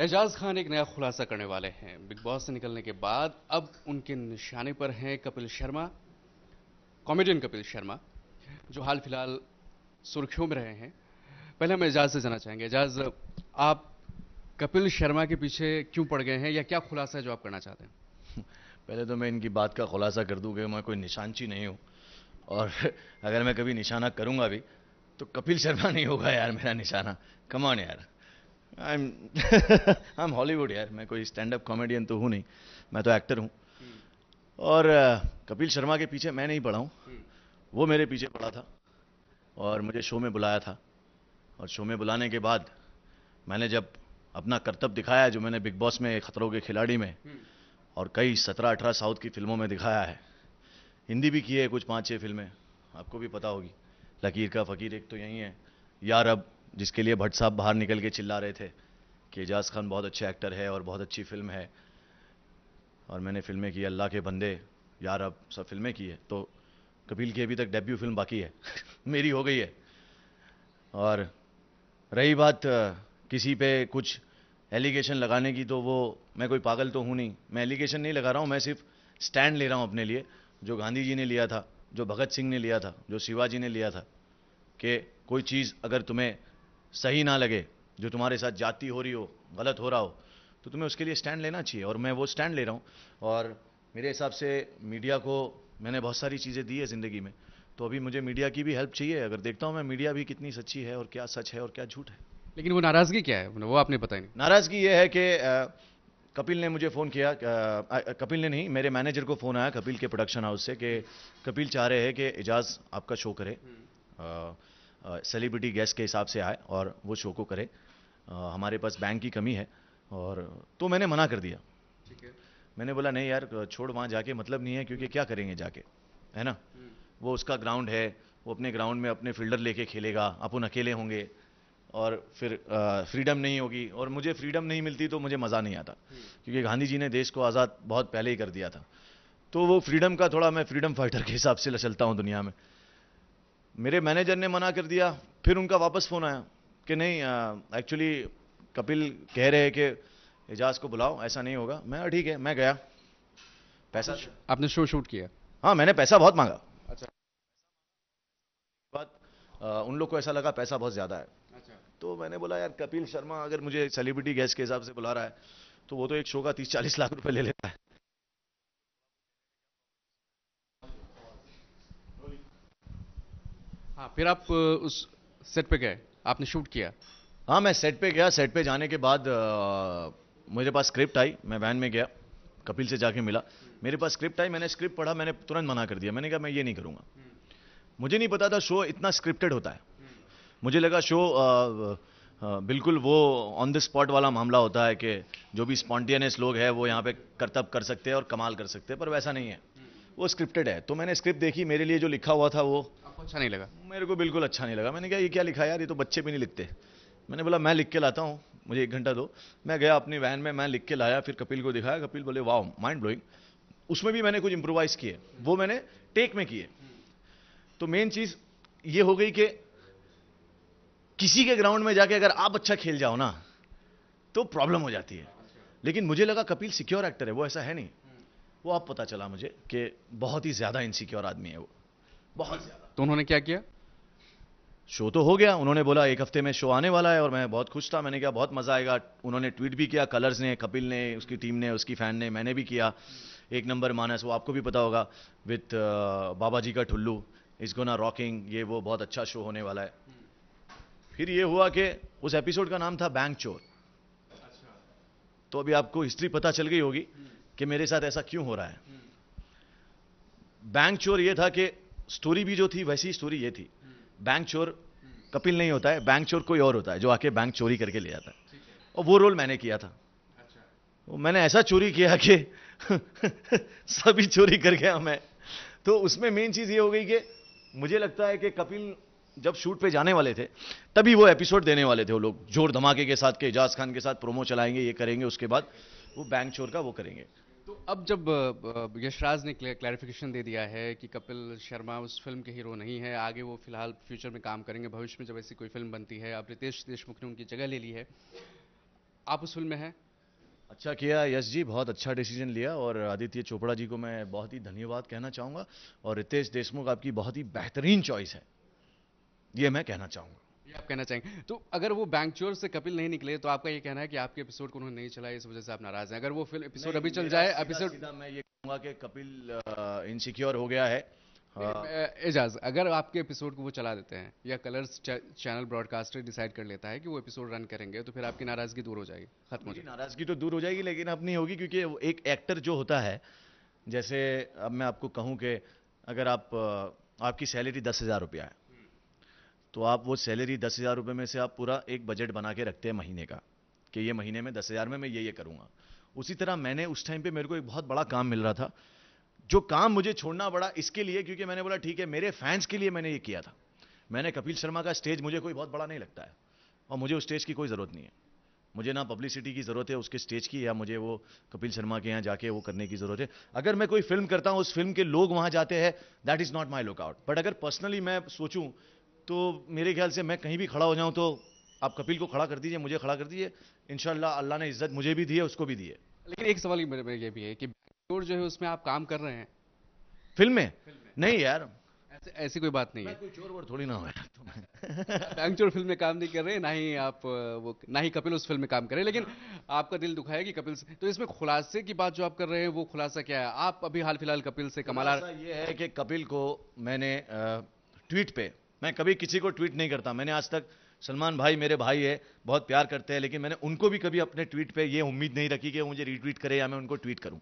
एजाज खान एक नया खुलासा करने वाले हैं बिग बॉस से निकलने के बाद अब उनके निशाने पर हैं कपिल शर्मा कॉमेडियन कपिल शर्मा जो हाल फिलहाल सुर्खियों में रहे हैं पहले हम एजाज से जाना चाहेंगे एजाज आप कपिल शर्मा के पीछे क्यों पड़ गए हैं या क्या खुलासा है जो आप करना चाहते हैं पहले तो मैं इनकी बात का खुलासा कर दूँ कि मैं कोई निशानची नहीं हूँ और अगर मैं कभी निशाना करूँगा भी तो कपिल शर्मा नहीं होगा यार मेरा निशाना कमान यार I am I am Hollywood यार मैं कोई स्टैंड अप कॉमेडियन तो हूँ नहीं मैं तो एक्टर हूँ और कपिल शर्मा के पीछे मैं नहीं पढ़ा हूँ वो मेरे पीछे पड़ा था और मुझे शो में बुलाया था और शो में बुलाने के बाद मैंने जब अपना कर्तव्य दिखाया जो मैंने बिग बॉस में खतरों के खिलाड़ी में और कई सत्रह अठारह साउथ की फिल्मों में दिखाया है हिंदी भी की है कुछ पाँच छः फिल्में आपको भी पता होगी लकीर का फ़कीर एक तो यही है यार अब जिसके लिए भट्ट साहब बाहर निकल के चिल्ला रहे थे कि एजाज खान बहुत अच्छे एक्टर है और बहुत अच्छी फिल्म है और मैंने फिल्में की अल्लाह के बंदे यार अब सब फिल्में की है तो कपिल की अभी तक डेब्यू फिल्म बाकी है मेरी हो गई है और रही बात किसी पे कुछ एलिगेशन लगाने की तो वो मैं कोई पागल तो हूँ नहीं मैं एलिगेशन नहीं लगा रहा हूँ मैं सिर्फ स्टैंड ले रहा हूँ अपने लिए जो गांधी जी ने लिया था जो भगत सिंह ने लिया था जो शिवाजी ने लिया था कि कोई चीज़ अगर तुम्हें सही ना लगे जो तुम्हारे साथ जाती हो रही हो गलत हो रहा हो तो तुम्हें उसके लिए स्टैंड लेना चाहिए और मैं वो स्टैंड ले रहा हूँ और मेरे हिसाब से मीडिया को मैंने बहुत सारी चीज़ें दी है ज़िंदगी में तो अभी मुझे मीडिया की भी हेल्प चाहिए अगर देखता हूँ मैं मीडिया भी कितनी सच्ची है और क्या सच है और क्या झूठ है लेकिन वो नाराज़गी क्या है वो आपने बताया नहीं नाराज़गी ये है कि कपिल ने मुझे फ़ोन किया कपिल ने नहीं मेरे मैनेजर को फ़ोन आया कपिल के प्रोडक्शन हाउस से कि कपिल चाह रहे हैं कि एजाज़ आपका शो करे हम्म। सेलिब्रिटी गेस्ट के हिसाब से आए और वो शो को करे हमारे पास बैंक की कमी है और तो मैंने मना कर दिया ठीक है मैंने बोला नहीं यार छोड़ वहाँ जाके मतलब नहीं है क्योंकि क्या करेंगे जाके है ना हम्म। वो उसका ग्राउंड है वो अपने ग्राउंड में अपने फील्डर लेके खेलेगा अपन अकेले होंगे और फिर फ्रीडम नहीं होगी और मुझे फ्रीडम नहीं मिलती तो मुझे मज़ा नहीं आता हम्म। क्योंकि गांधी जी ने देश को आज़ाद बहुत पहले ही कर दिया था तो वो फ्रीडम का थोड़ा मैं फ्रीडम फाइटर के हिसाब से चलता हूँ दुनिया में मेरे मैनेजर ने मना कर दिया फिर उनका वापस फ़ोन आया कि नहीं एक्चुअली कपिल कह रहे हैं कि एजाज को बुलाओ ऐसा नहीं होगा मैं ठीक है मैं गया पैसा आपने शो शूट किया हाँ मैंने पैसा बहुत मांगा अच्छा बात उन लोग को ऐसा लगा पैसा बहुत ज़्यादा है अच्छा तो मैंने बोला यार कपिल शर्मा अगर मुझे सेलिब्रिटी गेस्ट के हिसाब से बुला रहा है तो वो तो एक शो का तीस चालीस लाख रुपए ले लेता है हाँ फिर आप उस सेट पे गए आपने शूट किया हाँ मैं सेट पे गया सेट पे जाने के बाद आ, मेरे पास स्क्रिप्ट आई मैं वैन में गया कपिल से जाके मिला मेरे पास स्क्रिप्ट आई मैंने स्क्रिप्ट पढ़ा मैंने तुरंत मना कर दिया मैंने कहा मैं ये नहीं करूँगा मुझे नहीं पता था शो इतना स्क्रिप्टेड होता है मुझे लगा शो आ, आ, बिल्कुल वो ऑन द स्पॉट वाला मामला होता है कि जो भी स्पॉन्टेनियस लोग हैं वो यहाँ पे करतब कर सकते हैं और कमाल कर सकते हैं पर वैसा नहीं है वो स्क्रिप्टेड है तो मैंने स्क्रिप्ट देखी मेरे लिए जो लिखा हुआ था वो आपको अच्छा नहीं लगा मेरे को बिल्कुल अच्छा नहीं लगा मैंने कहा ये क्या लिखा यार ये तो बच्चे भी नहीं लिखते मैंने बोला मैं लिख के लाता हूँ मुझे एक घंटा दो मैं गया अपनी वैन में मैं लिख के लाया फिर कपिल को दिखाया कपिल बोले वाह माइंड ब्लोइंग उसमें भी मैंने कुछ इंप्रोवाइज किए वो मैंने टेक में किए तो मेन चीज़ ये हो गई कि किसी के ग्राउंड में जाके अगर आप अच्छा खेल जाओ ना तो प्रॉब्लम हो जाती है लेकिन मुझे लगा कपिल सिक्योर एक्टर है वो ऐसा है नहीं वो आप पता चला मुझे कि बहुत ही ज़्यादा इनसिक्योर आदमी है वो बहुत ज़्यादा तो उन्होंने क्या किया शो तो हो गया उन्होंने बोला एक हफ्ते में शो आने वाला है और मैं बहुत खुश था मैंने कहा बहुत मज़ा आएगा उन्होंने ट्वीट भी किया कलर्स ने कपिल ने उसकी टीम ने उसकी फ़ैन ने मैंने भी किया एक नंबर मानस वो आपको भी पता होगा विथ बाबा जी का ठुल्लू इस गोना रॉकिंग ये वो बहुत अच्छा शो होने वाला है फिर ये हुआ कि उस एपिसोड का नाम था बैंक चोर तो अभी आपको हिस्ट्री पता चल गई होगी कि मेरे साथ ऐसा क्यों हो रहा है हम्म। बैंक चोर ये था कि स्टोरी भी जो थी वैसी स्टोरी ये थी हम्म। बैंक चोर हम्म। कपिल नहीं होता है बैंक चोर कोई और होता है जो आके बैंक चोरी करके ले जाता है और वो रोल मैंने किया था अच्छा। मैंने ऐसा चोरी किया कि सभी चोरी कर गया मैं तो उसमें मेन चीज ये हो गई कि मुझे लगता है कि कपिल जब शूट पे जाने वाले थे तभी वो एपिसोड देने वाले थे वो लोग जोर धमाके के साथ के एजाज खान के साथ प्रोमो चलाएंगे ये करेंगे उसके बाद वो बैंक चोर का वो करेंगे तो अब जब यशराज ने क्लैरिफिकेशन दे दिया है कि कपिल शर्मा उस फिल्म के हीरो नहीं है आगे वो फिलहाल फ्यूचर में काम करेंगे भविष्य में जब ऐसी कोई फिल्म बनती है अब रितेश देशमुख ने उनकी जगह ले ली है आप उस फिल्म में हैं अच्छा किया यश जी बहुत अच्छा डिसीजन लिया और आदित्य चोपड़ा जी को मैं बहुत ही धन्यवाद कहना चाहूँगा और रितेश देशमुख आपकी बहुत ही बेहतरीन चॉइस है ये मैं कहना चाहूँगा ये आप कहना चाहेंगे तो अगर वो चोर से कपिल नहीं निकले तो आपका ये कहना है कि आपके एपिसोड को उन्होंने नहीं चलाया इस वजह से आप नाराज हैं अगर वो फिल्म एपिसोड अभी चल जाए एपिसोड सीधा मैं ये कहूँगा कि कपिल इनसिक्योर हो गया है हाँ। एजाज अगर आपके एपिसोड को वो चला देते हैं या कलर्स चैनल ब्रॉडकास्टर डिसाइड कर लेता है कि वो एपिसोड रन करेंगे तो फिर आपकी नाराजगी दूर हो जाएगी खत्म हो जाएगी नाराजगी तो दूर हो जाएगी लेकिन अब नहीं होगी क्योंकि एक एक्टर जो होता है जैसे अब मैं आपको कहूँ कि अगर आप आपकी सैलरी दस हज़ार रुपया है तो आप वो सैलरी दस हज़ार रुपये में से आप पूरा एक बजट बना के रखते हैं महीने का कि ये महीने में दस हज़ार में मैं ये ये करूँगा उसी तरह मैंने उस टाइम पे मेरे को एक बहुत बड़ा काम मिल रहा था जो काम मुझे छोड़ना पड़ा इसके लिए क्योंकि मैंने बोला ठीक है मेरे फैंस के लिए मैंने ये किया था मैंने कपिल शर्मा का स्टेज मुझे कोई बहुत बड़ा नहीं लगता है और मुझे उस स्टेज की कोई ज़रूरत नहीं है मुझे ना पब्लिसिटी की ज़रूरत है उसके स्टेज की या मुझे वो कपिल शर्मा के यहाँ जाके वो करने की ज़रूरत है अगर मैं कोई फिल्म करता हूँ उस फिल्म के लोग वहाँ जाते हैं that is not my lookout but अगर पर्सनली मैं सोचूँ तो मेरे ख्याल से मैं कहीं भी खड़ा हो जाऊं तो आप कपिल को खड़ा कर दीजिए मुझे खड़ा कर दीजिए इन अल्लाह ने इज्जत मुझे भी दी है उसको भी दी है लेकिन एक सवाल मेरे ये भी है कि बैंगलोर जो है उसमें आप काम कर रहे हैं फिल्म में नहीं यार ऐसे ऐसी कोई बात नहीं है कोई चोर वोर थोड़ी ना हो तो बैंगचोर फिल्म में काम नहीं कर रहे ना ही आप वो ना ही कपिल उस फिल्म में काम कर रहे लेकिन आपका दिल है कि कपिल से तो इसमें खुलासे की बात जो आप कर रहे हैं वो खुलासा क्या है आप अभी हाल फिलहाल कपिल से कमाला ये है कि कपिल को मैंने ट्वीट पे मैं कभी किसी को ट्वीट नहीं करता मैंने आज तक सलमान भाई मेरे भाई है बहुत प्यार करते हैं लेकिन मैंने उनको भी कभी अपने ट्वीट पे ये उम्मीद नहीं रखी कि वो मुझे रीट्वीट करे या मैं उनको ट्वीट करूँ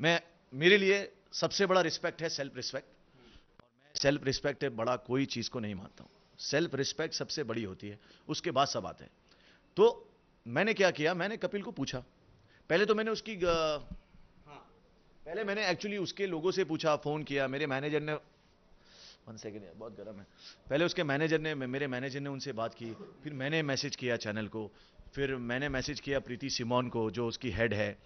मैं मेरे लिए सबसे बड़ा रिस्पेक्ट है सेल्फ रिस्पेक्ट और मैं सेल्फ रिस्पेक्ट है बड़ा कोई चीज़ को नहीं मानता हूँ सेल्फ रिस्पेक्ट सबसे बड़ी होती है उसके बाद सब आते हैं तो मैंने क्या किया मैंने कपिल को पूछा पहले तो मैंने उसकी ग... हाँ। पहले मैंने एक्चुअली उसके लोगों से पूछा फ़ोन किया मेरे मैनेजर ने वन सेकेंड बहुत गर्म है पहले उसके मैनेजर ने मेरे मैनेजर ने उनसे बात की फिर मैंने मैसेज किया चैनल को फिर मैंने मैसेज किया प्रीति सिमोन को जो उसकी हेड है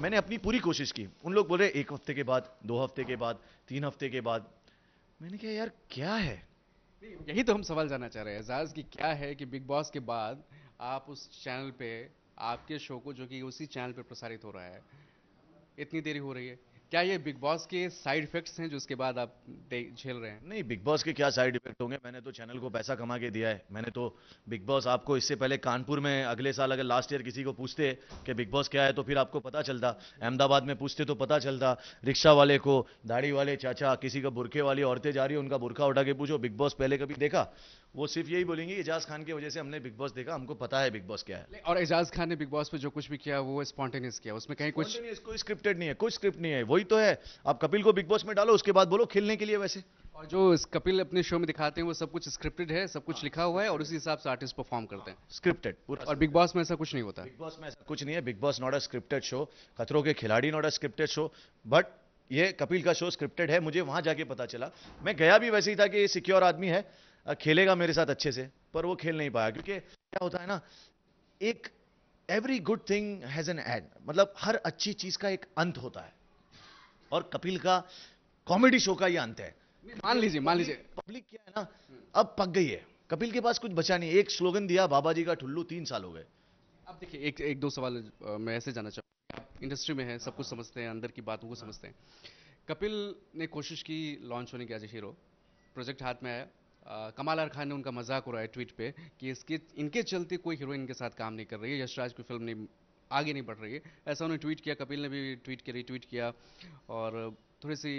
मैंने अपनी पूरी कोशिश की उन लोग बोल रहे एक हफ्ते के बाद दो हफ्ते के बाद तीन हफ्ते के बाद मैंने कहा यार क्या है यही तो हम सवाल जानना चाह रहे हैं एजाज की क्या है कि बिग बॉस के बाद आप उस चैनल पे आपके शो को जो कि उसी चैनल पे प्रसारित हो रहा है इतनी देरी हो रही है क्या ये बिग बॉस के साइड इफेक्ट्स हैं जो उसके बाद आप झेल रहे हैं नहीं बिग बॉस के क्या साइड इफेक्ट होंगे मैंने तो चैनल को पैसा कमा के दिया है मैंने तो बिग बॉस आपको इससे पहले कानपुर में अगले साल अगर लास्ट ईयर किसी को पूछते कि बिग बॉस क्या है तो फिर आपको पता चलता अहमदाबाद में पूछते तो पता चलता रिक्शा वाले को दाढ़ी वाले चाचा किसी का बुरखे वाली औरतें जा रही है उनका बुरखा उठा के पूछो बिग बॉस पहले कभी देखा वो सिर्फ यही बोलेंगे एजाज खान की वजह से हमने बिग बॉस देखा हमको पता है बिग बॉस क्या है और एजाज खान ने बिग बॉस पे जो कुछ भी किया वो स्पॉन्टेनियस किया उसमें कहीं कुछ कोई स्क्रिप्टेड नहीं है कोई स्क्रिप्ट नहीं है वही तो है आप कपिल को बिग बॉस में डालो उसके बाद बोलो खेलने के लिए वैसे और जो कपिल अपने शो में दिखाते हैं वो सब कुछ स्क्रिप्टेड है सब कुछ हाँ। लिखा हुआ है और उसी हिसाब से आर्टिस्ट परफॉर्म करते हैं स्क्रिप्टेड हाँ, और बिग बॉस में ऐसा कुछ नहीं होता बिग बॉस में ऐसा कुछ नहीं है Bigg Boss not a scripted show Khatron Ke Khiladi not a scripted show but ये कपिल का शो स्क्रिप्टेड है मुझे वहां जाके पता चला मैं गया भी वैसे ही था कि ये सिक्योर आदमी है खेलेगा मेरे साथ अच्छे से पर वो खेल नहीं पाया क्योंकि क्या होता है ना एक every good thing has an end मतलब हर अच्छी चीज का एक अंत होता है और कपिल का कॉमेडी शो का ये अंत है मान लीजिए मान लीजिए पब्लिक क्या है ना अब पक गई है कपिल के पास कुछ बचा नहीं एक स्लोगन दिया बाबा जी का ठुल्लू तीन साल हो गए अब देखिए एक एक दो सवाल मैं ऐसे जाना चाहूंगा इंडस्ट्री में है सब कुछ समझते हैं अंदर की बातों को समझते हैं कपिल ने कोशिश की लॉन्च होने की आज हीरो प्रोजेक्ट हाथ में आया कमाल आर खान ने उनका मजाक उड़ाया ट्वीट पे कि इसके इनके चलते कोई हीरोइन इनके साथ काम नहीं कर रही है यशराज की फिल्म नहीं आगे नहीं बढ़ रही है ऐसा उन्होंने ट्वीट किया कपिल ने भी ट्वीट के रिट्वीट ट्वीट किया और थोड़ी सी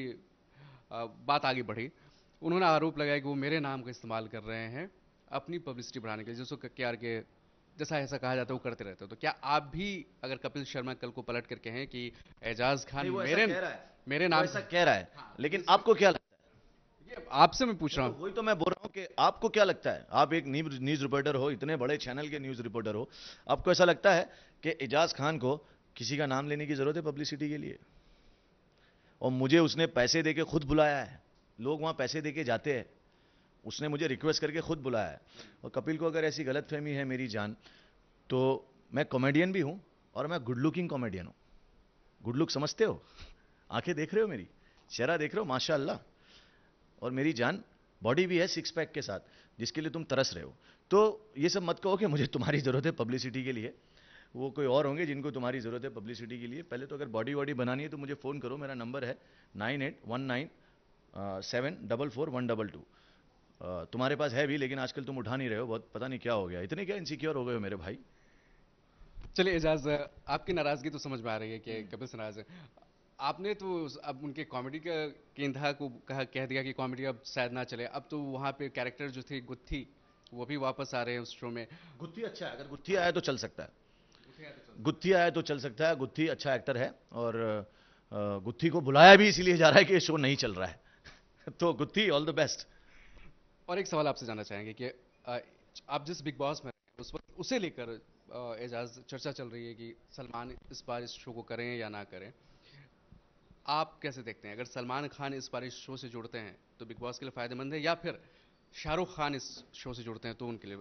बात आगे बढ़ी उन्होंने आरोप लगाया कि वो मेरे नाम का इस्तेमाल कर रहे हैं अपनी पब्लिसिटी बढ़ाने के लिए जिसको के आर के जैसा ऐसा कहा जाता है वो करते रहते हो तो क्या आप भी अगर कपिल शर्मा कल को पलट करके हैं कि एजाज खान मेरे मेरे नाम ऐसा कह रहा है हाँ। लेकिन आपको क्या आपसे मैं पूछ रहा हूँ वही तो मैं बोल रहा हूँ कि आपको क्या लगता है आप एक न्यूज रिपोर्टर हो इतने बड़े चैनल के न्यूज रिपोर्टर हो आपको ऐसा लगता है कि एजाज खान को किसी का नाम लेने की जरूरत है पब्लिसिटी के लिए और मुझे उसने पैसे दे खुद बुलाया है लोग वहाँ पैसे दे के जाते हैं उसने मुझे रिक्वेस्ट करके खुद बुलाया है और कपिल को अगर ऐसी गलत फहमी है मेरी जान तो मैं कॉमेडियन भी हूँ और मैं गुड लुकिंग कॉमेडियन हूँ गुड लुक समझते हो आंखें देख रहे हो मेरी चेहरा देख रहे हो माशाल्लाह और मेरी जान बॉडी भी है सिक्स पैक के साथ जिसके लिए तुम तरस रहे हो तो ये सब मत कहो कि मुझे तुम्हारी ज़रूरत है पब्लिसिटी के लिए वो कोई और होंगे जिनको तुम्हारी ज़रूरत है पब्लिसिटी के लिए पहले तो अगर बॉडी वॉडी बनानी है तो मुझे फ़ोन करो मेरा नंबर है nine eight one nine seven double four one double two तुम्हारे पास है भी लेकिन आजकल तुम उठा नहीं रहे हो बहुत पता नहीं क्या हो गया इतने क्या इनसिक्योर हो गए हो मेरे भाई चलिए एजाज आपकी नाराज़गी तो समझ में आ रही है कि कपिल है आपने तो अब उनके कॉमेडी का केंद्र को कहा कह दिया कि कॉमेडी अब शायद ना चले अब तो वहाँ पे कैरेक्टर जो थे गुत्थी वो भी वापस आ रहे हैं उस शो में गुत्थी अच्छा है अगर गुत्थी आया तो चल सकता है गुत्थी आया तो चल सकता है गुत्थी तो अच्छा एक्टर है और गुत्थी को बुलाया भी इसीलिए जा रहा है कि शो नहीं चल रहा है तो गुत्थी ऑल द बेस्ट और एक सवाल आपसे जानना चाहेंगे कि आप जिस बिग बॉस में उस वक्त उसे लेकर एजाज चर्चा चल रही है कि सलमान इस बार इस शो को करें या ना करें आप कैसे देखते हैं अगर सलमान खान इस बार इस शो से जुड़ते हैं तो बिग बॉस के लिए फ़ायदेमंद है या फिर शाहरुख खान इस शो से जुड़ते हैं तो उनके लिए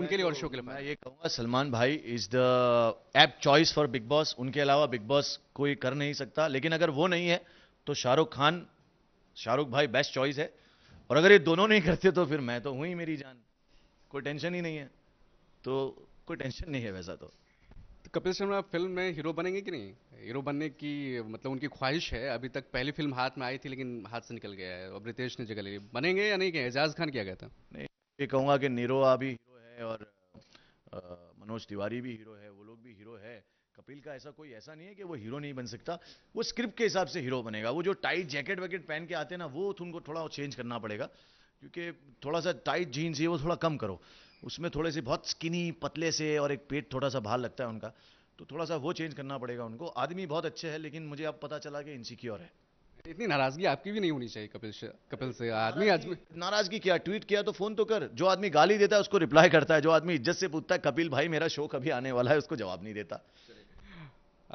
उनके लिए और तो शो के लिए मैं ये कहूँगा सलमान भाई is the apt choice for Bigg Boss उनके अलावा बिग बॉस कोई कर नहीं सकता लेकिन अगर वो नहीं है तो शाहरुख खान शाहरुख भाई बेस्ट चॉइस है और अगर ये दोनों नहीं करते तो फिर मैं तो हूँ ही मेरी जान कोई टेंशन ही नहीं है तो कोई टेंशन नहीं है वैसा तो तो कपिल शर्मा फिल्म में हीरो बनेंगे कि नहीं हीरो बनने की मतलब उनकी ख्वाहिश है अभी तक पहली फिल्म हाथ में आई थी लेकिन हाथ से निकल गया है और रितेश ने जगह ले ली बनेंगे या नहीं क्या एजाज खान क्या कहता नहीं ये कहूँगा कि नीरो भी हीरो है और मनोज तिवारी भी हीरो है वो लोग भी हीरो है कपिल का ऐसा कोई ऐसा नहीं है कि वो हीरो नहीं बन सकता वो स्क्रिप्ट के हिसाब से हीरो बनेगा वो जो टाइट जैकेट वैकेट पहन के आते हैं ना वो तो उनको थोड़ा चेंज करना पड़ेगा क्योंकि थोड़ा सा टाइट जीन्स ये वो थोड़ा कम करो उसमें थोड़े से बहुत स्किनी पतले से और एक पेट थोड़ा सा भार लगता है उनका तो थोड़ा सा वो चेंज करना पड़ेगा उनको आदमी बहुत अच्छे हैं लेकिन मुझे अब पता चला कि इनसिक्योर है इतनी नाराजगी आपकी भी नहीं होनी चाहिए कपिल कपिल से आदमी आदमी नाराजगी क्या ट्वीट किया तो फोन तो कर जो आदमी गाली देता है उसको रिप्लाई करता है जो आदमी इज्जत से पूछता है कपिल भाई मेरा शो कभी आने वाला है उसको जवाब नहीं देता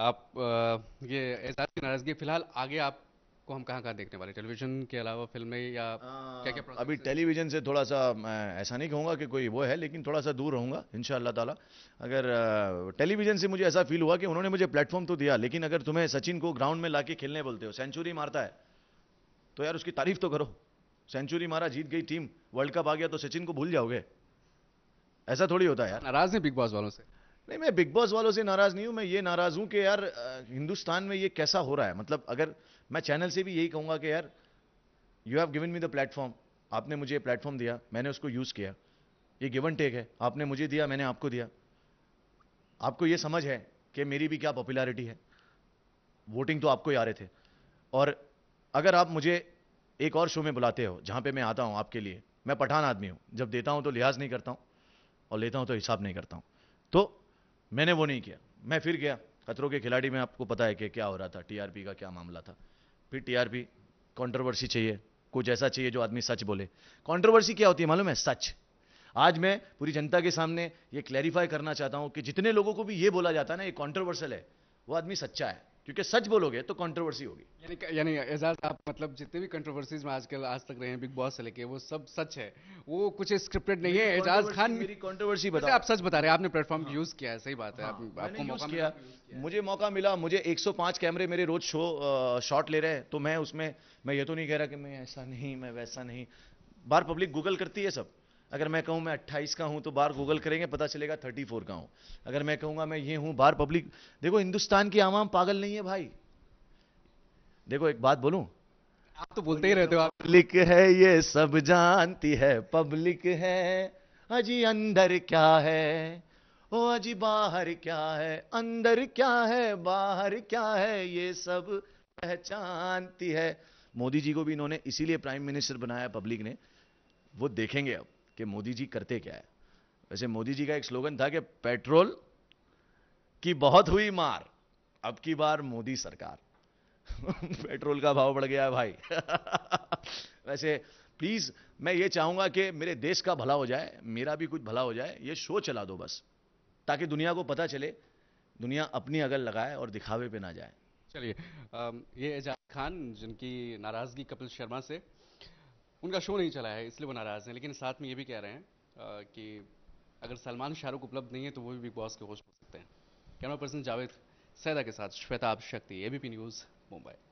आप आ, ये एहसास की नाराजगी फिलहाल आगे आप को हम कहाँ कहाँ देखने वाले टेलीविजन के अलावा फिल्में या आ, क्या क्या अभी टेलीविजन से थोड़ा सा ऐसा नहीं कहूँगा कि कोई वो है लेकिन थोड़ा सा दूर रहूँगा इन ताला अगर टेलीविजन से मुझे ऐसा फील हुआ कि उन्होंने मुझे प्लेटफॉर्म तो दिया लेकिन अगर तुम्हें सचिन को ग्राउंड में ला खेलने बोलते हो सेंचुरी मारता है तो यार उसकी तारीफ तो करो सेंचुरी मारा जीत गई टीम वर्ल्ड कप आ गया तो सचिन को भूल जाओगे ऐसा थोड़ी होता है यार नाराज है बिग बॉस वालों से नहीं मैं बिग बॉस वालों से नाराज़ नहीं हूँ मैं ये नाराज़ हूँ कि यार हिंदुस्तान में ये कैसा हो रहा है मतलब अगर मैं चैनल से भी यही कहूँगा कि यार you have given me the platform आपने मुझे प्लेटफॉर्म दिया मैंने उसको यूज़ किया ये गिवन टेक है आपने मुझे दिया मैंने आपको दिया आपको ये समझ है कि मेरी भी क्या पॉपुलैरिटी है वोटिंग तो आपको ही आ रहे थे और अगर आप मुझे एक और शो में बुलाते हो जहाँ पे मैं आता हूँ आपके लिए मैं पठान आदमी हूँ जब देता हूँ तो लिहाज नहीं करता हूँ और लेता हूँ तो हिसाब नहीं करता हूँ तो मैंने वो नहीं किया मैं फिर गया खतरों के खिलाड़ी में आपको पता है कि क्या हो रहा था टीआरपी का क्या मामला था फिर टीआरपी कंट्रोवर्सी चाहिए कुछ ऐसा चाहिए जो आदमी सच बोले कंट्रोवर्सी क्या होती है मालूम है सच आज मैं पूरी जनता के सामने ये क्लैरिफाई करना चाहता हूं कि जितने लोगों को भी ये बोला जाता है ना ये कॉन्ट्रोवर्सल है वो आदमी सच्चा है क्योंकि सच बोलोगे तो कंट्रोवर्सी होगी यानी एजाज आप मतलब जितने भी कंट्रोवर्सीज में आजकल आज तक रहे हैं बिग बॉस से लेके वो सब सच है वो कुछ स्क्रिप्टेड नहीं है एजाज खान मेरी कंट्रोवर्सी अच्छा, बता आप सच बता रहे हैं आपने प्लेटफॉर्म हाँ, यूज किया है सही बात है हाँ, आप, आपको मौका किया मुझे मौका मिला मुझे एक कैमरे मेरे रोज शो शॉट ले रहे हैं तो मैं उसमें मैं ये तो नहीं कह रहा कि मैं ऐसा नहीं मैं वैसा नहीं बार पब्लिक गूगल करती है सब अगर मैं कहूँ मैं अट्ठाईस का हूँ तो बार गूगल करेंगे पता चलेगा थर्टी फोर का हूँ अगर मैं कहूँगा मैं ये हूँ बार पब्लिक देखो हिंदुस्तान की आवाम पागल नहीं है भाई देखो एक बात बोलूँ आप तो बोलते ही रहते हो आप पब्लिक है ये सब जानती है पब्लिक है अजी अंदर क्या है ओ अजी बाहर क्या है अंदर क्या है बाहर क्या है ये सब पहचानती है मोदी जी को भी इन्होंने इसीलिए प्राइम मिनिस्टर बनाया पब्लिक ने वो देखेंगे अब कि मोदी जी करते क्या है वैसे मोदी जी का एक स्लोगन था कि पेट्रोल की बहुत हुई मार अब की बार मोदी सरकार पेट्रोल का भाव बढ़ गया है भाई वैसे प्लीज मैं ये चाहूंगा कि मेरे देश का भला हो जाए मेरा भी कुछ भला हो जाए ये शो चला दो बस ताकि दुनिया को पता चले दुनिया अपनी अगल लगाए और दिखावे पे ना जाए चलिए ये एजाज खान जिनकी नाराजगी कपिल शर्मा से उनका शो नहीं चला है इसलिए वो नाराज़ हैं लेकिन साथ में ये भी कह रहे हैं कि अगर सलमान शाहरुख उपलब्ध नहीं है तो वो भी बिग बॉस के होस्ट हो सकते हैं कैमरा पर्सन जावेद सैदा के साथ श्वेताब शक्ति एबीपी न्यूज़ मुंबई